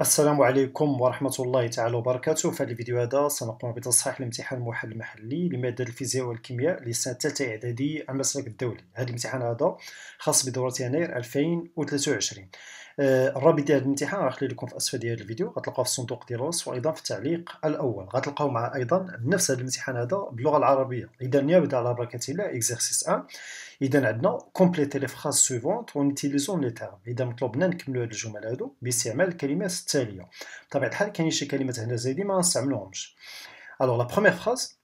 السلام عليكم ورحمة الله تعالى وبركاته في هذا الفيديو هذا سنقوم بتصحيح الامتحان الموحد المحلي لمادة الفيزياء والكيمياء لسنة الثالثة إعدادية المسلك الدولي هذا الامتحان هذا خاص بدورة يناير 2023 آه، الرابط ديال الامتحان غنخلي لكم في اسفل ديال الفيديو غتلقاوه في الصندوق ديال الوصف وايضا في التعليق الاول غتلقاو مع ايضا نفس هذا الامتحان هذا باللغه العربيه اذا نبدا على بركه الله اكزرسيس 1 اذا عندنا كومبليتي لي فراز سويفونت ونتيليزون لي تيرم اذا مطلوبنا نكملوا هاد الجمل هادو باستعمال الكلمات التاليه بطبيعه الحال كاينين شي كلمات هنا زايدين ما نستعملوهمش الوغ لا بروميير فراز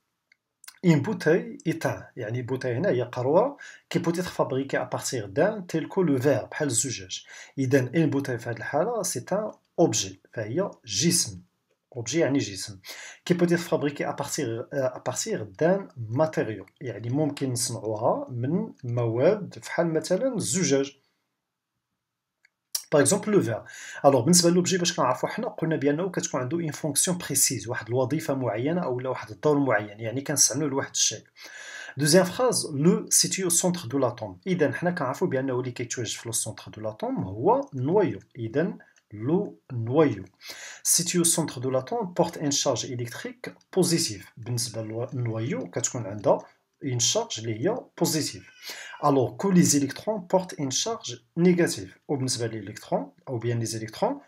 اون بوتاي ايتان يعني بوتاي هنا هي قاروره كي بوتيتر فابريكي ابارتيغ دان تيلكو لو فير بحال الزجاج اذا اون بوتاي في هذه الحاله سي ان اوبجي فهي جسم اوبجي يعني جسم كي بوتيتر فابريكي ابارتيغ ابارتيغ دان ماتيريو يعني ممكن نصنعوها من مواد فحال مثلا الزجاج باغ اكزومبل لو فير الوغ بالنسبه للوبجي باش كنعرفو حنا قلنا بانه كتكون عنده اون فونكسيون بريسيز واحد الوظيفه معينه او واحد الدور معين يعني كنستعملو لواحد الشيء دوزيام فراز لو سيتيو سونتر دو لاتوم اذا حنا كنعرفو بانه اللي كيتواجد في لو سونتر دو لاتوم هو النويو اذا لو نويو سيتيو سونتر دو لاتوم بورت ان شارج الكتريك بوزيتيف بالنسبه للنويو كتكون عندها une charge liant positive. Alors que les électrons portent une charge négative. Ou bien les électrons, ou bien les électrons,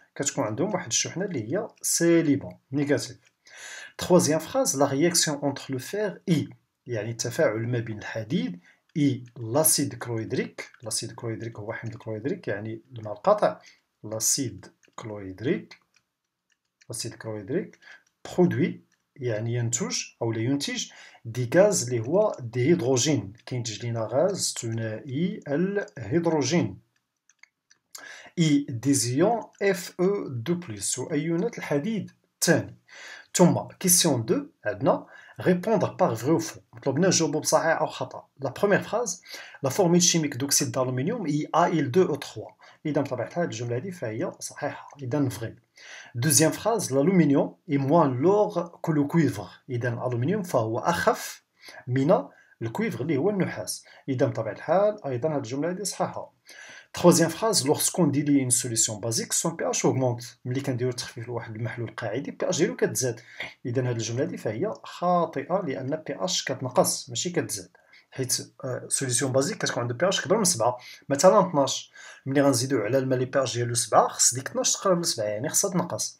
c'est liban, négatif. Troisième phrase, la réaction entre le fer et L'acide التفاعل l'acide بين الحديد et l'acide يعني ينتج او لا ينتج دي غاز اللي هو ديهيدروجين كينتج لينا غاز ثنائي الهيدروجين اي ديزيون اف او دو بلس وايونات الحديد الثاني ثم كيسيون 2 عندنا répondre par vrai ou faux. مطلوبنا نجاوبو بصحيح او خطا. لا بروميير فراز لا فورميل شيميك دوكسيد d'aluminium هي Al2O3 إذا بطبيعة الحال الجملة هذه فهي صحيحة إذا فغي دوزيام فراز الألومنيوم إي موان لوغ كو لو كويفغ إذا الألومنيوم فهو أخف من الكويفغ اللي هو النحاس إذا بطبيعة الحال أيضا هذه الجملة هذه صحيحة Troisième phrase, lorsqu'on délie une solution basique, son pH augmente. ملي كنديرو تخفيف لواحد المحلول قاعدي pH ديالو كتزاد. إذا هذه الجملة هذه فهي خاطئة لأن pH كتنقص ماشي كتزاد. حيت سوليسيون آه، بازيك كتكون عندو بي اش كبر من 7 مثلا 12 ملي غنزيدو على الماء لي بي اش ديالو 7 خص ديك 12 تقرب ل 7 يعني خصها تنقص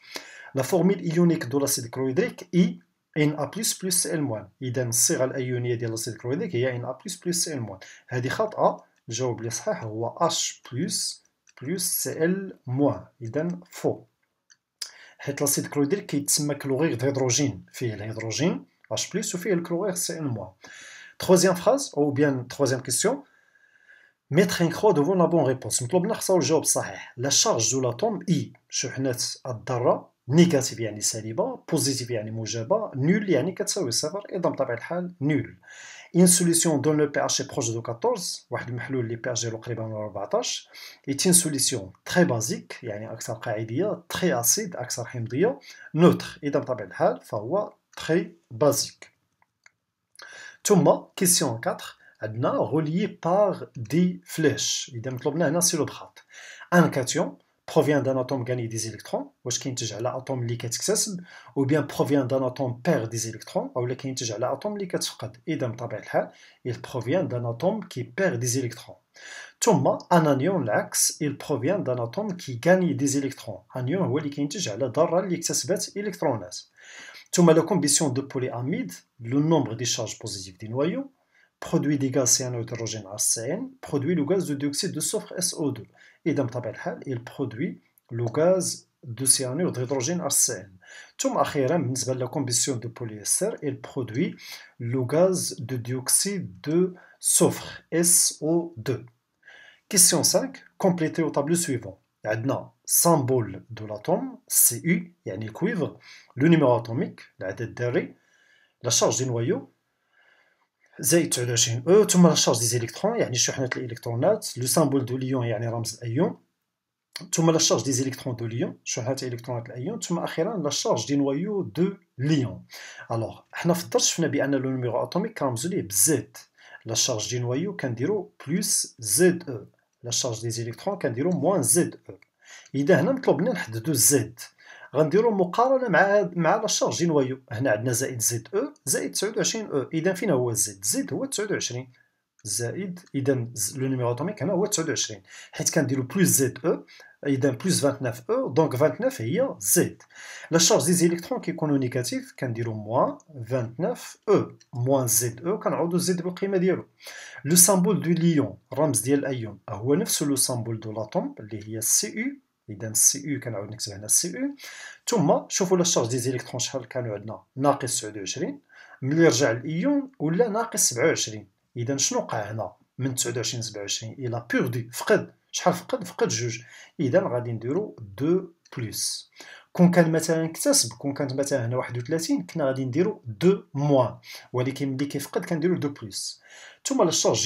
لا فورميل ايونيك دو لاسيد كرويدريك اي ان ا بلس بلس سي ال موان اذا الصيغه الايونيه ديال لاسيد كرويدريك هي ان ا بلس بلس سي ال موان هذه خاطئه الجواب اللي صحيح هو اش بلس بلس سي ال موان اذا فو حيت لاسيد كرويدريك كيتسمى كلوريغ دهيدروجين فيه الهيدروجين اش بلس وفيه الكلوريغ سي ال موان Troisième phrase ou bien troisième question. Mettre un croix devant la bonne réponse. نطلب نحصل الجواب صحيح. La charge de l'atome I شحنة الذرة نيجاتيف يعني سالبة بوزيتيف يعني موجبة نول يعني كتساوي صفر إذا بطبيعة الحال نول. Une solution dont le pH est proche de 14 واحد المحلول اللي pH ديالو قريبا من 14 est une solution très basique يعني أكثر قاعدية très acide أكثر حمضية neutre إذا بطبيعة الحال فهو très basique. Thomas, question 4. Adna relié par des flèches. Il y a un cation provient d'un atome gagné des électrons, ou ce qu'il y a un atome qui accessible, ou bien provient d'un atome perd des électrons, ou est-ce qu'il y a un atome qui est accessible. Et il provient d'un atome qui perd des électrons. Thomas, un anion l'axe, il provient d'un atome qui gagne des électrons. Un ou est-ce qu'il y a un électron qui est la combustion de polyamide, le nombre des charges positives des noyaux, produit des gaz cyanohydrogènes arsène, produit le gaz de dioxyde de soufre SO2. Et dans il produit le gaz de cyanure d'hydrogène La ثم la the il produit le gaz de dioxyde de soufre SO2 question 5 complétez au tableau suivant عندنا سامبول دو لاتوم سي يو يعني الكويفر لو نيميرو اتوميك العدد الذري لا شارج دي نوايو زائد 29 او ثم لا شارج دي زيليكترون يعني شحنة الالكترونات لو سامبول دو ليون يعني رمز الايون ثم لا شارج دي زيليكترون دو ليون شحنة الالكترونات الايون ثم اخيرا لا شارج دي نوايو دو ليون الوغ حنا في الدرس شفنا بان لو نيميرو اتوميك كنرمزو ليه بزيد لا شارج دي نوايو كنديرو بلوس زد او لا دي زيليكترون كنديرو موان زد او اذا هنا مطلوب منا نحددو زد غنديرو مقارنه مع مع لا شارج نوايو e. هنا عندنا زائد زد او e زائد تسعود وعشرين او e. اذا فين هو زد زد هو 29 زائد اذا لو نيميرو اتوميك هنا هو تسعود وعشرين حيت كنديرو بلوس زد او Il y plus 29 e, donc 29 e, z. La charge des électrons qui est négative, elle moins 29 e, moins z e, z Le symbole du lion, Ramsdiel-Ayon, est sur le symbole de l'atome, l'Ilias-Cu, cu est Cu. Tout le la charge des électrons, est de et l'ion la de qui et la شحال فقد فقد جوج اذا غادي نديرو دو بلس كون كان مثلا اكتسب كون كانت مثلا هنا 31 كنا غادي نديرو دو موان ولكن ملي كيفقد كنديرو دو بلس ثم لا شارج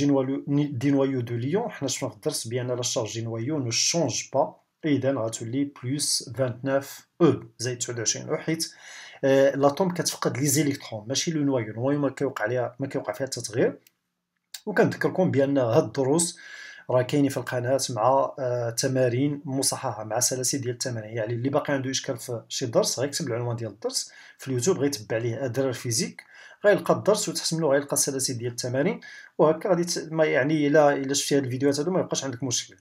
دي نوايو دو ليون حنا شفنا في الدرس بان لا شارج دي نوايو نو شونج با اذا غتولي بلس 29 او زائد 29 او حيت لاتوم كتفقد لي زيليكترون ماشي لو نوايو نوايو ما كيوقع عليها ما كيوقع فيها التتغير وكنذكركم بان هاد الدروس راه كاينين في القناه مع آه، تمارين مصححه مع سلاسل ديال التمارين يعني اللي باقي عنده اشكال في شي درس غيكتب العنوان ديال الدرس في اليوتيوب غيتبع ليه ادرار فيزيك غيلقى الدرس وتحسم له غيلقى السلاسل ديال التمارين وهكا غادي ما يعني الا الا شفتي هاد الفيديوهات هادو ما يبقاش عندك مشكل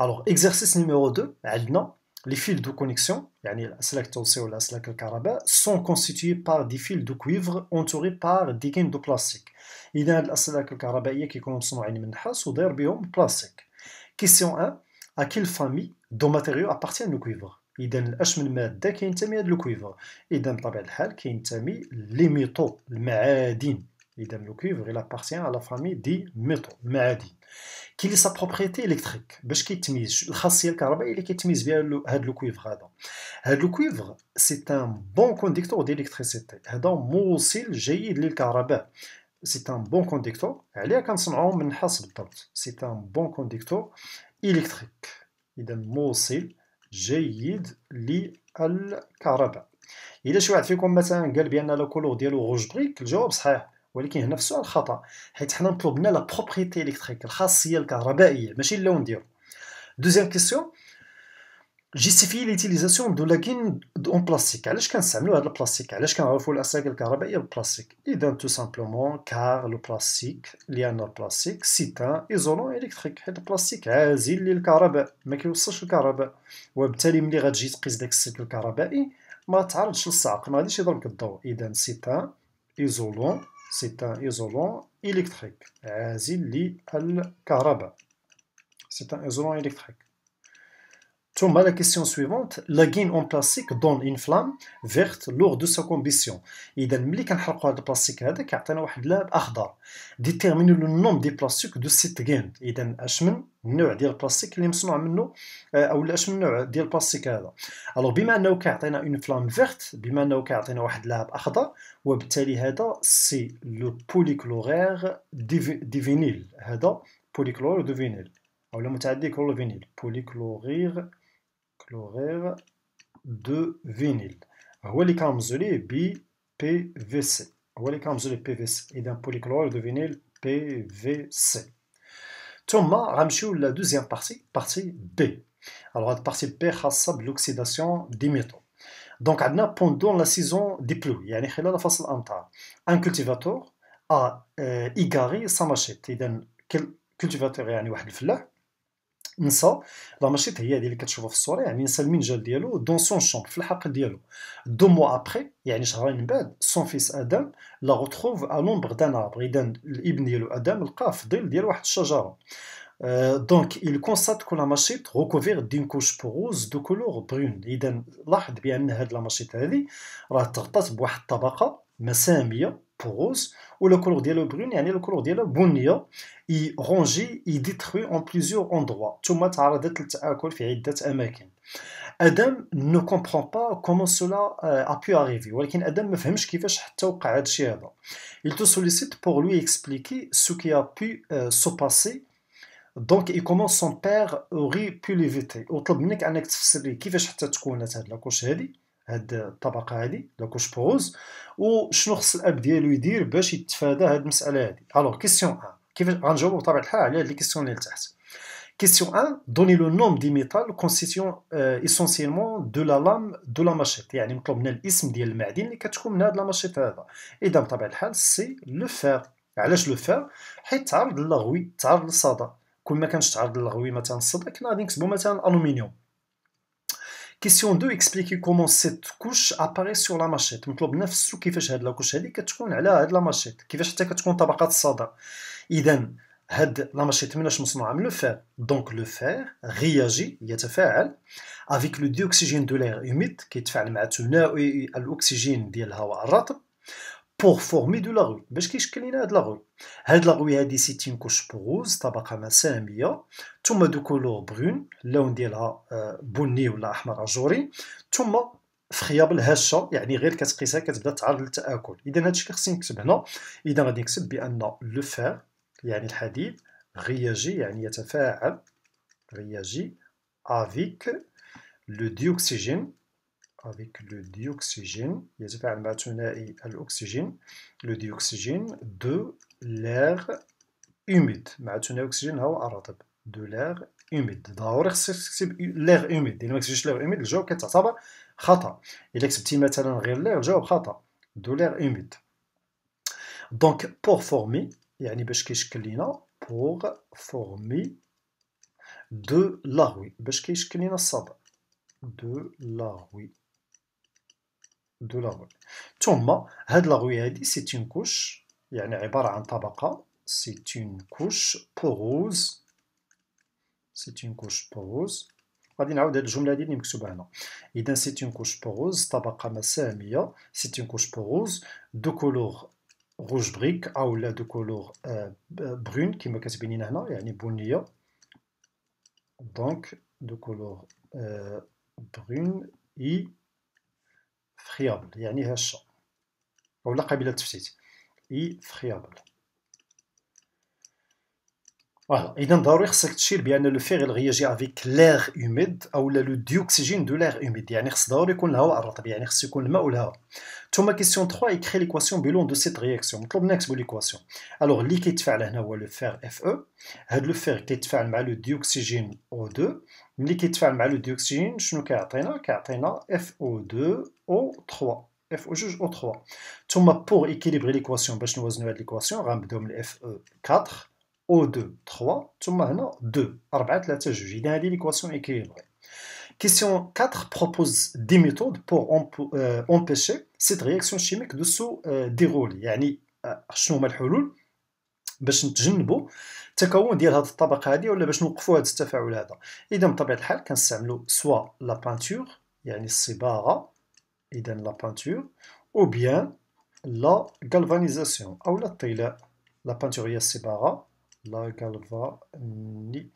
الوغ اكزرسيس نيميرو 2 عندنا Les fils de connexion, la l'aselac tosse ou l'aselac caraba, sont constitués par des fils de cuivre entourés par des gaines de plastique. Il y a l'aselac carabaïe qui est un ou plus de plastique. Question 1. À quelle famille de matériaux appartient le cuivre Il y a l'aselac qui est un de cuivre. Il y la l'aselac qui est un peu métaux, les Idem le cuivre, il appartient à la famille des Meto, Maadi, qui a sa propriété électrique. Parce qu'il tmise, le khassier carbone, il est mis via le cuivre. Le cuivre, c'est un bon conducteur d'électricité. Dans mon sil, j'ai eu le carbone. C'est un bon conducteur. Elle est quand son nom me n'a C'est un bon conducteur électrique. Il donne mon sil, j'ai eu le carbone. Il a choisi comme un gel bien à la couleur de l'orange brique. Le job, c'est ولكن هنا في السؤال خطا حيت حنا مطلوب لا بروبريتي الكتريك الخاصيه الكهربائيه ماشي اللون ديالو دوزيام كيسيون جيستيفي ليتيليزاسيون دو لاكين اون بلاستيك علاش كنستعملو هاد البلاستيك علاش كنعرفو الاساك الكهربائيه بالبلاستيك اذا تو سامبلومون كار لو بلاستيك لان البلاستيك ان ايزولون الكتريك حيت البلاستيك عازل للكهرباء ما كيوصلش الكهرباء وبالتالي ملي غتجي تقيس داك السلك الكهربائي ما تعرضش للصعق ما غاديش يضربك الضوء اذا ان ايزولون C'est un isolant électrique. C'est un isolant électrique. ثم لا كيسيون سويفونت لا غين اون بلاستيك دون اون فلام verte لور دو sa كومبيسيون اذا ملي كنحرقوا هذا البلاستيك هذا كيعطينا واحد اللعب اخضر ديتيرمينو لو نوم دي بلاستيك دو سيت غين اذا اش من النوع ديال البلاستيك اللي مصنوع منه آه، او اش من النوع ديال البلاستيك هذا الو بما انه كيعطينا اون فلام فيرت بما انه كيعطينا واحد اللعب اخضر وبالتالي هذا سي لو بوليكلوغير دي فينيل هذا بوليكلور دو فينيل او متعدي كلور فينيل بوليكلورير chlorure de vinyle. Voilà comme je PVC. Voilà comme je d'un polychlorure de vinyle, PVC. Thomas, ramchou la deuxième partie, partie B. Alors, la partie B, c'est l'oxydation des métaux. Donc, pendant la saison des pluies, la un cultivateur a égaré euh, sa machette. Il y cultivateur qui a un flux. نسى لا ماشيت هي هذه اللي كتشوفها في الصوره يعني نسى المنجل ديالو دون سون شامب في الحقل ديالو دو مو ابخي يعني شهرين من بعد سون فيس ادم لا غوتروف ا لومبر دان اربر اذن الابن ديالو ادم لقى في ظل ديال واحد الشجره دونك euh, il constate que la machite recouvert d'une couche poreuse de couleur brune اذا لاحظ بان هاد لا ماشيت هذه راه تغطات بواحد الطبقه مساميه rose ou le couleur ديالو brune يعني le couleur ديالو بنيه اي رونجي plusieurs endroits. اون بليزيور اندرو ثم تعرضت للتاكل في عده اماكن ادم Adam ne comprend il te sollicite pour lui expliquer ce qui a pu se passer donc et comment son père aurait pu l'éviter هاد الطبقه هادي واش بوز وشنو خص الاب ديالو يدير باش يتفادى هاد المساله هادي الوغ كيسيون 1 كيفاش غنجاوبو بطبيعه الحال على هاد لي كيسيون اللي لتحت كيسيون 1, دوني لو نوم دي ميتال كونستيتيون ايسونسيلمون دو لا لام دو لا la يعني مطلوب من الاسم ديال المعدن اللي كتكون من هاد لا ماشيت هذا. اذا بطبيعه الحال سي لو فير. علاش لو فير؟ حيت تعرض للغوي، تعرض للصدى. كل ما كانش تعرض للغوي مثلا الصدى كنا غادي نكتبو مثلا الومنيوم. كيسيون 2 اكسبليكي كومون سيت كوش اباري سور لا ماشيت مطلوب نفسو كيفاش هاد لا كوش هادي كتكون على هاد لا ماشيت كيفاش حتى كتكون طبقات الصدى اذا هاد لا ماشيت مناش مصنوعه من لو فير دونك لو فير رياجي يتفاعل افيك لو ديوكسيجين دو لاير هوميد كيتفاعل مع ثنائي الاكسجين ديال الهواء الرطب بور فورمي دو لاغوي باش كيشكل لينا هاد لاغوي هاد لاغوي هادي ستين كوش بروز طبقة مسامية ثم دو كولور برون اللون ديالها آه، بني ولا أحمر أجوري ثم فخياب الهشه يعني غير كتقيسها كتبدا تعرض للتاكل اذا هادشي اللي خصني نكتب هنا اذا غادي نكتب بان لو فير يعني الحديد غياجي يعني يتفاعل غياجي افيك لو ديوكسيجين avec le dioxygène, Il un a l'oxygène, le dioxygène de l'air humide. à l'oxygène de l'air humide. ضروري c'est l'air humide، إلا ما a l'air humide Le jour الجواب كتعتبر خطأ. إلا كتبتي مثلا غير l'air الجواب خطأ. de l'air humide. Donc pour former il يعني a كيشكل لينا pour former de la rue باش كيشكل لينا الصدأ de la rue دو لاغوي ثم هاد لاغوي هادي سي اون كوش يعني عبارة عن طبقة سي اون كوش بوغوز سي اون كوش بوغوز غادي نعاود هاد الجملة هادي اللي مكتوبة هنا إذا سي اون كوش بوغوز طبقة مسامية سي اون كوش بوغوز دو كولور روج بريك أو لا دو كولور برون كيما كتبينين هنا يعني بنية دونك دو كولور برون إي فخيابل يعني هشة أولا قابلة للتفتيت إي فخيابل فوالا إذا ضروري خصك تشير بأن لو فيغ غياجي افيك لاغ اوميد أو لو ديوكسيجين دو لاغ اوميد يعني خص ضروري يكون الهواء الرطب يعني خص يكون الماء والهواء ثم كيسيون 3 إكخي ليكواسيون بلون دو سيت رياكسيون مطلوب منك ليكواسيون ألوغ اللي كيتفاعل هنا هو لو فيغ اف او هاد لو فيغ كيتفاعل مع لو ديوكسيجين او 2 ملي كيتفاعل مع لو ديوكسيجين شنو كيعطينا كيعطينا اف او 2 O3 F au juge, o 3 Pour équilibrer l'équation, باش هاد غنبداو 4 o 2 3 ثم هنا 2 4 3 Question 4 propose des méthodes pour euh, empêcher cette réaction chimique de se dérouler. يعني هما باش ديال الطبقه ولا باش التفاعل هذا اذا بطبيعه الحال سوا لا بانتور يعني la peinture, ou bien la galvanisation, ou la taille. la peinture yassibara, la, galvani,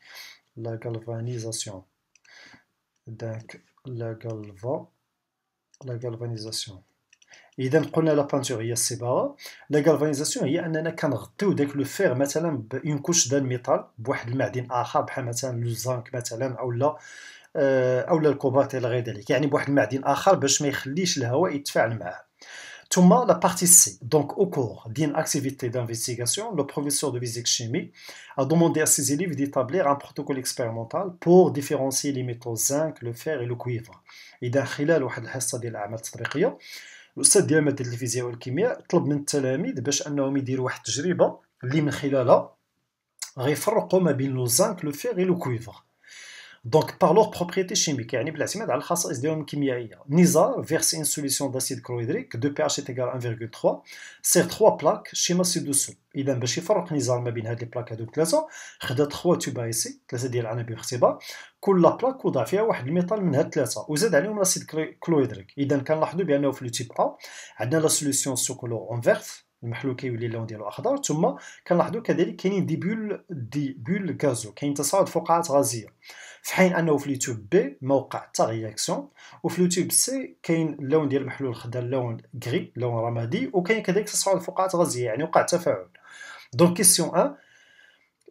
la galvanisation. Donc, la, la galvanisation. اذا قلنا لا un هي الصباغه لا غالفانيزاسيون هي اننا كنغطيو داك لو مثلا zinc, آه، او للكوبات الى غير ذلك يعني بواحد المعدن اخر باش ما يخليش الهواء يتفاعل معه ثم لا بارتي سي دونك او كور دين اكتيفيتي دانفيستيغاسيون لو بروفيسور دو فيزيك شيمي ا دوموندي ا سيز élèves d'établir ان بروتوكول اكسبيريمونتال بور ديفيرونسي لي ميتو زانك لو فير اي لو كويفر اذا خلال واحد الحصه ديال الاعمال التطبيقيه الاستاذ ديال ماده الفيزياء والكيمياء طلب من التلاميذ باش انهم يديروا واحد التجربه اللي من خلالها غيفرقوا ما بين لو زانك لو فير اي لو كويفر دونك بار لور بروبريتي شيميك يعني بالاعتماد على الخصائص ديالهم الكيميائيه نيزا فيرس ان سوليسيون داسيد كلوريدريك دو بي اتش ايغال 1.3 سير 3 بلاك شيما سي دوسو اذا باش يفرق نزار ما بين هاد لي بلاك هادو ثلاثه خدا 3 سي ثلاثه ديال العناب الاختبار كل بلاك وضع فيها واحد الميطال من هاد ثلاثه وزاد عليهم لاسيد كلوريدريك اذا كنلاحظوا بانه في لو تيب ا عندنا لا سوليسيون اون انفيرس المحلول كيولي اللون ديالو اخضر ثم كنلاحظوا كذلك كاينين دي بول دي بول كازو كاين تصاعد فقاعات غازيه في حين انه في اليوتيوب بي موقع وقع رياكسيون وفي اليوتيوب سي كاين اللون ديال المحلول خدا اللون غري لون رمادي وكاين كذلك تصاعد فقاعات غازيه يعني وقع تفاعل دونك كيسيون 1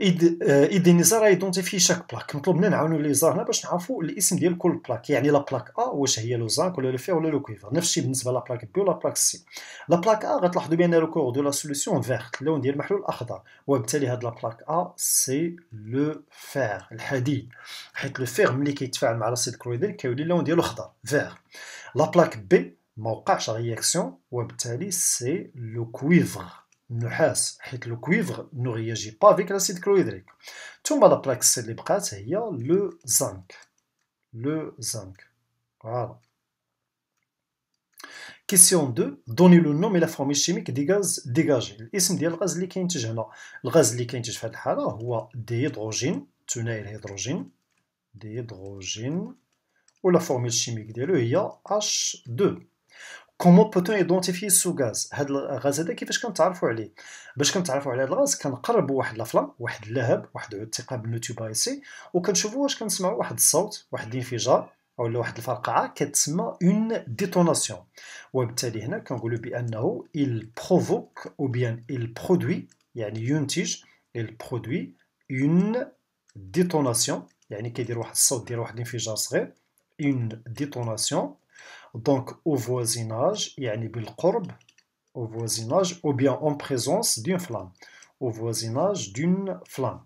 اذ آه، ايدينيزر ايدونتيفي شاك بلاك مطلوب مننا نعاونو لي هنا باش نعرفو الاسم ديال كل بلاك يعني لا بلاك ا واش هي لو زانك ولا لو فير ولا لو كويفر نفس الشيء بالنسبه لا بلاك بي ولا بلاك سي لا بلاك ا غتلاحظوا بان لو كور دو لا سوليسيون فيرت اللون ديال المحلول اخضر وبالتالي هاد لا بلاك ا سي لو فير الحديد حيت لو فير ملي كيتفاعل مع لاسيد كرويدين كيولي اللون ديالو خضر فير لا بلاك بي موقعش رياكسيون وبالتالي سي لو كويفر Le cuivre ne réagit pas avec l'acide chlorhydrique. Tout le monde a le zinc. Le zinc. Question 2. Donnez le nom et la formule chimique des gaz dégagés. Il y a le résilient qui est génial. Le qui est le le est كومون بوتو ايدونتيفي سو غاز هاد الغاز هذا كيفاش كنتعرفوا عليه باش كنتعرفوا على هاد الغاز كنقربوا واحد لافلا واحد اللهب واحد عود ثقاب ملتيبايسي وكنشوفوا واش كنسمعوا واحد الصوت واحد الانفجار اولا واحد الفرقعه كتسمى اون ديتوناسيون وبالتالي هنا كنقولوا بانه il provoque ou bien il produit يعني ينتج il produit une détonation يعني كيدير واحد الصوت ديال واحد الانفجار صغير une détonation donc au voisinage, bil qurb, au voisinage, ou bien en présence d'une flamme, au voisinage d'une flamme,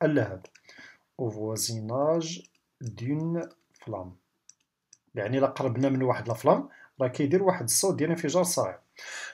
al au voisinage d'une flamme. يعني الا قربنا من واحد لافلام راه كيدير واحد الصوت ديال انفجار صغير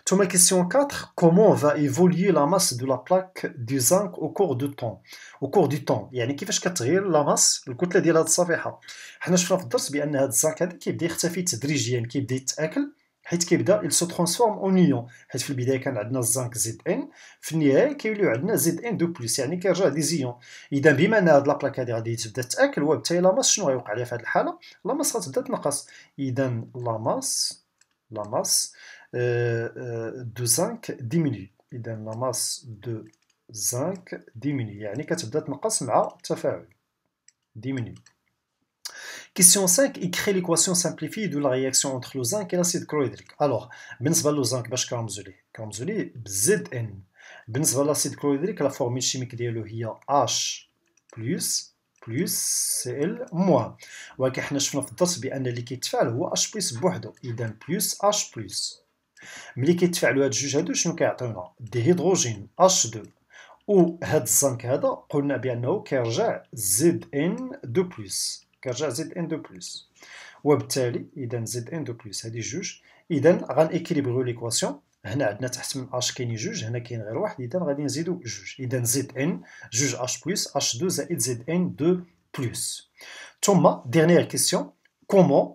ثم كيسيون 4 كومون فا ايفولي لا ماس دو لا بلاك دي زانك او كور دو طون او كور دو طون يعني كيفاش كتغير لا ماس الكتله ديال هاد الصفيحه حنا شفنا في الدرس بان هاد الزانك هذا كيبدا يختفي تدريجيا كيبدا يتاكل حيت كيبدا il se transforme en ion حيت في البدايه كان عندنا الزنك زد ان في النهايه كيوليو عندنا زد ان دو بلس يعني كيرجع دي زيون اذا بما ان هاد لابلاك هادي غادي تبدا تاكل وبالتالي لاماس شنو غيوقع ليها في هاد الحاله لاماس غتبدا تنقص اذا لاماس لاماس دو زنك ديميني اذا لاماس دو زنك ديميني يعني كتبدا تنقص مع التفاعل ديميني Question 5, écris l'équation simplifiée de la réaction entre le zinc et l'acide chlorhydrique. Alors, بالنسبة للزنك باش كرمزوليه كرمزوليه بزد ان بالنسبة للأسيد كلوريدريك لا فورميل الشيميك ديالو هي H بلس بلس سي حنا شفنا في الدرس بأن اللي كيتفاعل هو H بوحدو إذا بلس H ملي كيتفاعلوا هاد الجوج هادو شنو كيعطيونا دي هيدروجين H2 و هاد الزنك هذا قلنا بأنه كيرجع Zn2+ كرجع زد ان دو بلوس وبالتالي اذا زد ان دو بلوس هذه جوج اذا غنكريبغيو ليكواسيون هنا عندنا تحت من اش كاين جوج هنا كاين غير واحد اذا غادي نزيدو جوج اذا زد ان جوج اش بلوس اش 2 زائد زد ان 2 بلوس ثم ديرنيير كيسيون كومون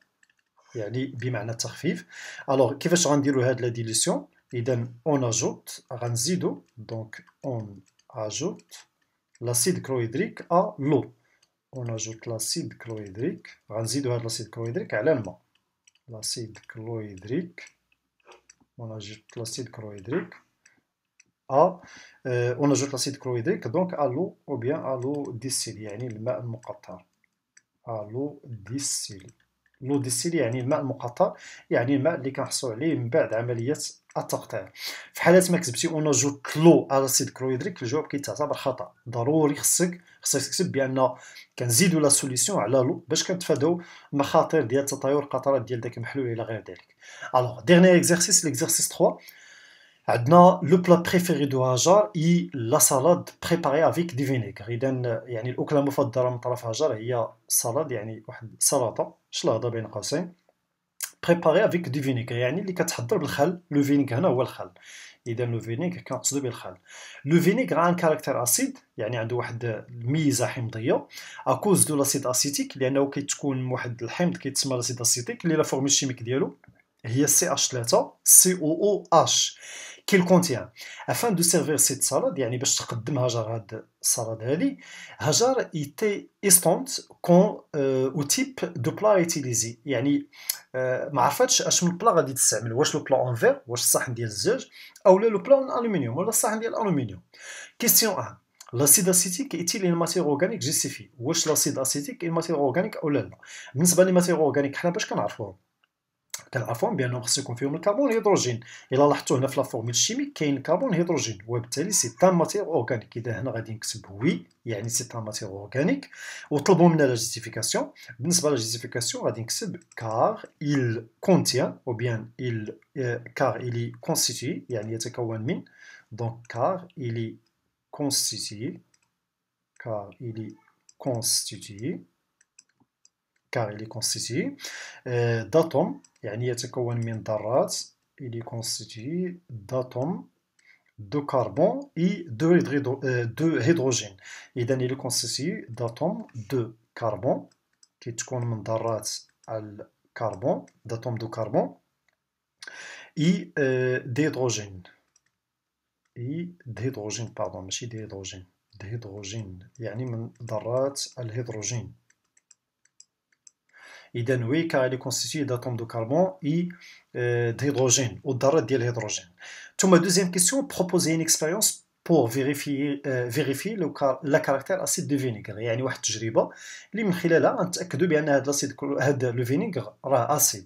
يعني بمعنى التخفيف الوغ كيفاش غنديروا هاد لا ديليسيون اذا اون اجوت غنزيدو دونك اون اجوت لاسيد كلوريدريك ا لو اون اجوت لاسيد كلوريدريك غنزيدو هاد لاسيد كلوريدريك على الماء لاسيد كلوريدريك اون اجوت لاسيد كلوريدريك ا اون اجوت لاسيد كلوريدريك دونك ا لو او بيان ا لو ديسيل يعني الماء المقطر ا لو ديسيل لو ديستيلي يعني الماء المقطع يعني الماء اللي كنحصلوا عليه من بعد عمليه التقطيع في حاله ما كتبتي اون جو كلو اسيد كلويدريك الجواب كيتعتبر خطا ضروري خصك خصك تكتب بان كنزيدوا لا سوليسيون على لو باش كنتفاداو المخاطر ديال تطاير القطرات ديال داك المحلول الى غير ذلك الوغ ديرني اكزرسيس ليكزرسيس 3 عندنا لو بلا بريفيري دو هاجر اي لا سالاد بريباري افيك دي فينيغ اذا يعني الاكله المفضله من طرف هاجر هي السلاد يعني واحد السلطه شلاضه بين قوسين بريباري افيك دي فينيغ يعني اللي كتحضر بالخل لو فينيغ هنا هو الخل اذا لو فينيغ كنقصدو به الخل لو فينيغ عن كاركتر اسيد يعني عنده واحد الميزه حمضيه اكوز دو لاسيد اسيتيك لانه كيتكون واحد الحمض كيتسمى لاسيد اسيتيك اللي لا فورمول الشيميك ديالو هي سي اش 3 سي او او اش كيل كونتيان افان دو سيرفير سيت سالاد يعني باش تقدم هجر هاد السالاد هادي هجر ايتي استونت كون او تيب دو بلا ايتيليزي يعني ما عرفاتش اش من بلا غادي تستعمل واش لو بلا اون فير واش الصحن ديال الزاج اولا لو بلا اون الومنيوم ولا الصحن ديال الالومنيوم كيستيون 1 لاسيد اسيتيك ايتي لي ماتير اورغانيك جيستيفي واش لاسيد اسيتيك الماتير اورغانيك اولا لا بالنسبه لي ماتير اورغانيك حنا باش كنعرفوهم كنعرفو بانهم خصو يكون فيهم الكربون والهيدروجين الا لاحظتوا هنا في لا فورمول الشيميك كاين الكربون والهيدروجين وبالتالي سي ان ماتير اورغانيك اذا هنا غادي نكتب وي يعني سي ان ماتير اورغانيك وطلبوا منا لا جيستيفيكاسيون بالنسبه لا جيستيفيكاسيون غادي نكتب كار il contient او بيان il كار euh, il constitue يعني يتكون من دونك كار il constitue كار il constitue كاريلي كونستيتي آه، داتوم يعني يتكون من ذرات إلي كونستيتي داتوم دو كاربون اي دو دو هيدروجين اذا اللي كونستيتي داتوم دو كاربون كيتكون من ذرات الكربون داتوم دو كربون اي دي هيدروجين اي دي هيدروجين باردون ماشي دي هيدروجين دي هيدروجين يعني من ذرات الهيدروجين اذا وي كالي كونستيتي داتوم دو كربون اي d'hydrogène ou d'arrêt de l'hydrogène. Ma deuxième question, proposer une expérience pour vérifier, vérifier le, la caractère acide du vinaigre. يعني واحد التجربة اللي من خلالها نتأكدوا بأن هذا الأسيد هذا الفينيغر راه أسيد.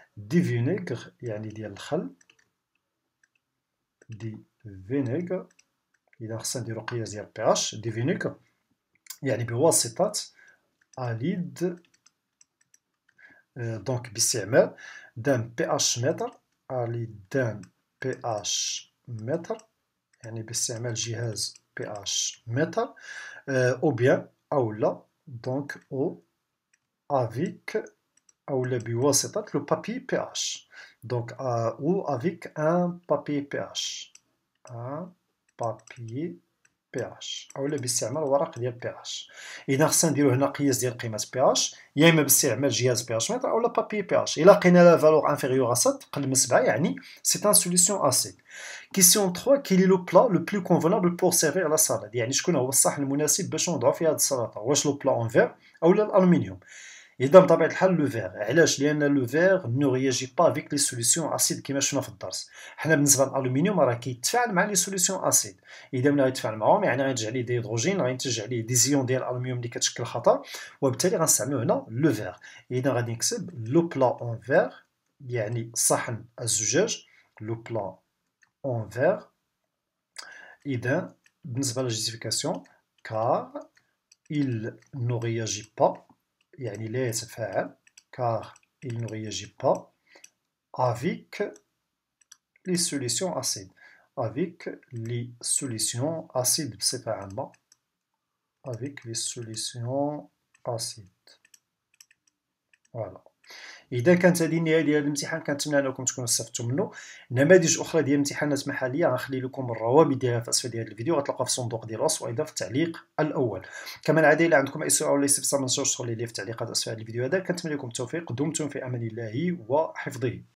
دي فينيغر يعني ديال الخل دي فينيغر إذا خصنا نديرو قياس ديال بي اش دي فينيغر يعني بواسطة أليد دونك آه، باستعمال دان بي اش متر أليد دان بي اش متر يعني باستعمال جهاز بي اش متر آه، أو بيان أو لا دونك أو افيك ou le bureau, c'est le papier pH. Donc, euh, ou avec un papier pH. Un papier pH. Ou le bistermal ou le pH. Et dans ce sens, on a pris le primat pH. Il y a un bistermal, un pH mètre ou le papier pH. Et là, on a la valeur inférieure à 7, c'est une solution acide. Question 3, quel est le plat le plus convenable pour servir la salade oh, Il y a un plat le plus convenable pour servir la salade. Il est a plat en verre ou l'aluminium. اذا بطبيعه الحال لو فيغ علاش لان لو فيغ نو رياجي با افيك لي سوليسيون اسيد كيما شفنا في الدرس حنا بالنسبه للالومنيوم راه كيتفاعل مع لي سوليسيون اسيد اذا ملي غيتفاعل معاهم يعني غيرجع ليه هيدروجين غينتج عليه زيون ديال الالومنيوم اللي كتشكل خطر وبالتالي غنستعملو هنا لو فيغ اذا غادي نكتب لو بلا اون فيغ يعني صحن الزجاج لو بلا اون فيغ اذا بالنسبه للجيستيفيكاسيون كار il ne réagit pas Il est faire car il ne réagit pas avec les solutions acides avec les solutions acides séparément avec les solutions acides voilà اذا كانت هذه النهايه ديال الامتحان كنتمنى انكم تكونوا استفدتوا منه نماذج اخرى ديال امتحانات محليه غنخلي لكم الروابط ديالها في اسفل ديال الفيديو غتلقاو في صندوق ديال الوصف وايضا في التعليق الاول كما العاده الا عندكم اي سؤال ولا استفسار ما تنساوش تخلي لي في التعليقات اسفل الفيديو هذا كنتمنى لكم التوفيق دمتم في امان الله وحفظه